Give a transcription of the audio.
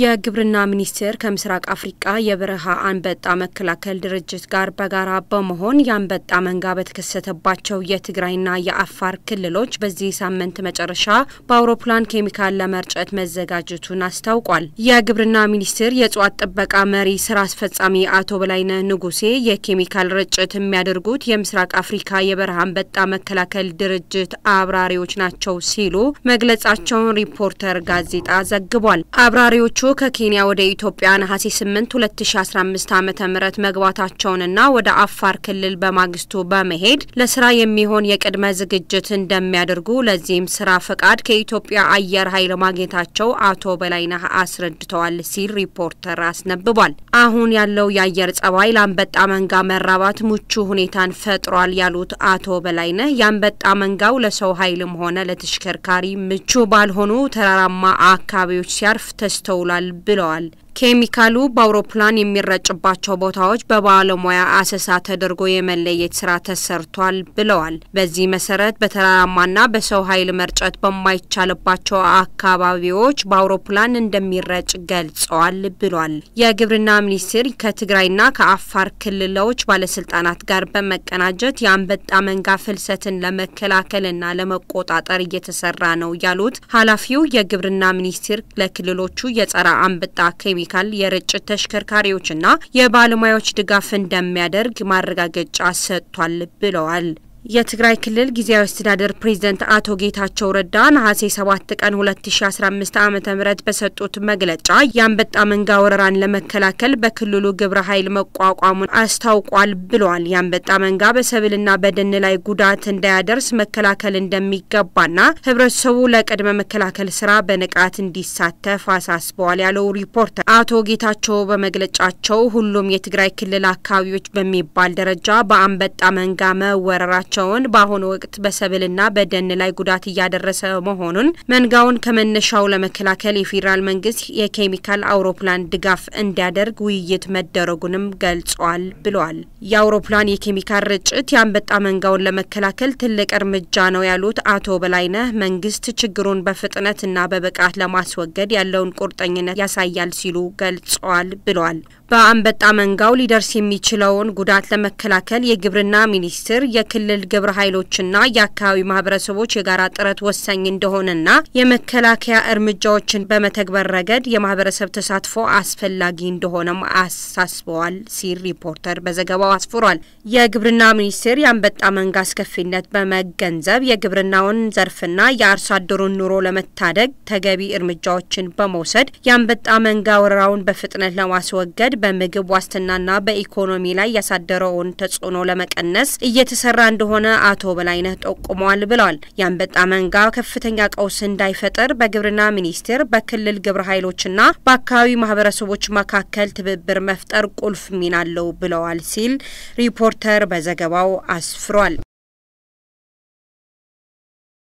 የግብርና ሚኒስቴር ከምስራቅ አፍሪቃ የበረሃ አንበጣ መከላከል ድርጅት ጋር በጋራ በመሆን የአንበጣ መንጋ በተከሰተባቸው የትግራይና የአፋር ክልሎች በዚህ ሳምንት መጨረሻ በአውሮፕላን ኬሚካል ለመርጨት መዘጋጀቱን አስታውቋል። የግብርና ሚኒስቴር የእጽዋት ጥበቃ መሪ ስራ አስፈጻሚ አቶ በላይነህ ንጉሴ የኬሚካል ርጭት የሚያደርጉት የምስራቅ አፍሪካ የበረሃ አንበጣ መከላከል ድርጅት አብራሪዎች ናቸው ሲሉ መግለጻቸውን ሪፖርተር ጋዜጣ ዘግቧል። አብራሪዎች ተጓዦቹ ከኬንያ ወደ ኢትዮጵያ ነሐሴ 8 2015 ዓ ም መግባታቸውንና ወደ አፋር ክልል በማግስቱ በመሄድ ለስራ የሚሆን የቅድመ ዝግጅት እንደሚያደርጉ ለዚህም ስራ ፈቃድ ከኢትዮጵያ አየር ኃይል ማግኘታቸው አቶ በላይነህ አስረድተዋል ሲል ሪፖርተር አስነብቧል። አሁን ያለው የአየር ጸባይ ለአንበጣ መንጋ መራባት ምቹ ሁኔታን ፈጥሯል ያሉት አቶ በላይነህ የአንበጣ መንጋው ለሰው ኃይልም ሆነ ለተሽከርካሪ ምቹ ባልሆኑ ተራራማ አካባቢዎች ሲያርፍ ተስተውሏል ተስተውሏል ብለዋል። ኬሚካሉ በአውሮፕላን የሚረጭባቸው ቦታዎች በባለሙያ አሰሳ ተደርጎ የመለየት ስራ ተሰርቷል ብለዋል። በዚህ መሰረት በተራራማና በሰው ኃይል መርጨት በማይቻልባቸው አካባቢዎች በአውሮፕላን እንደሚረጭ ገልጸዋል ብሏል። የግብርና ሚኒስቴር ከትግራይና ከአፋር ክልሎች ባለስልጣናት ጋር በመቀናጀት የአንበጣ መንጋ ፍልሰትን ለመከላከልና ለመቆጣጠር እየተሰራ ነው ያሉት ኃላፊው የግብርና ሚኒስቴር ለክልሎቹ የጸረ አንበጣ ኬሚ ኬሚካል የርጭት ተሽከርካሪዎችና የባለሙያዎች ድጋፍ እንደሚያደርግ ማረጋገጫ ሰጥቷል ብለዋል። የትግራይ ክልል ጊዜያዊ አስተዳደር ፕሬዝደንት አቶ ጌታቸው ረዳ ነሐሴ 7 ቀን 2015 ዓ ም በሰጡት መግለጫ የአንበጣ መንጋ ወረራን ለመከላከል በክልሉ ግብረ ኃይል መቋቋሙን አስታውቋል ብሏል። የአንበጣ መንጋ በሰብልና በደን ላይ ጉዳት እንዳያደርስ መከላከል እንደሚገባና ህብረተሰቡ ለቅድመ መከላከል ስራ በንቃት እንዲሳተፍ አሳስበዋል ያለው ሪፖርተር አቶ ጌታቸው በመግለጫቸው ሁሉም የትግራይ ክልል አካባቢዎች በሚባል ደረጃ በአንበጣ መንጋ መወረራ ። መኖራቸውን በአሁኑ ወቅት በሰብልና በደን ላይ ጉዳት እያደረሰ መሆኑን መንጋውን ከመነሻው ለመከላከል የፌዴራል መንግስት የኬሚካል አውሮፕላን ድጋፍ እንዲያደርግ ውይይት መደረጉንም ገልጿል ብሏል። የአውሮፕላን የኬሚካል ርጭት የአንበጣ መንጋውን ለመከላከል ትልቅ እርምጃ ነው ያሉት አቶ በላይነህ መንግስት ችግሩን በፍጥነትና በብቃት ለማስወገድ ያለውን ቁርጠኝነት ያሳያል ሲሉ ገልጸዋል ብሏል። በአንበጣ መንጋው ሊደርስ የሚችለውን ጉዳት ለመከላከል የግብርና ሚኒስቴር፣ የክልል የክልል ግብረ ኃይሎችና የአካባቢ ማህበረሰቦች የጋራ ጥረት ወሳኝ እንደሆነና የመከላከያ እርምጃዎችን በመተግበር ረገድ የማህበረሰብ ተሳትፎ አስፈላጊ እንደሆነም አሳስበዋል ሲል ሪፖርተር በዘገባው አስፍሯል። የግብርና ሚኒስቴር የአንበጣ መንጋ አስከፊነት በመገንዘብ የግብርናውን ዘርፍና የአርሶ አደሩን ኑሮ ለመታደግ ተገቢ እርምጃዎችን በመውሰድ የአንበጣ መንጋ ወረራውን በፍጥነት ለማስወገድ በምግብ ዋስትናና በኢኮኖሚ ላይ ያሳደረውን ተጽዕኖ ለመቀነስ እየተሰራ እንደሆነ እንደሆነ አቶ በላይነህ ጠቁመዋል ብለዋል። የአንበጣ መንጋ ከፍተኛ ቀውስ እንዳይፈጥር በግብርና ሚኒስቴር በክልል ግብረ ኃይሎችና በአካባቢ ማህበረሰቦች መካከል ትብብር መፍጠር ቁልፍ ሚና አለው ብለዋል ሲል ሪፖርተር በዘገባው አስፍሯል።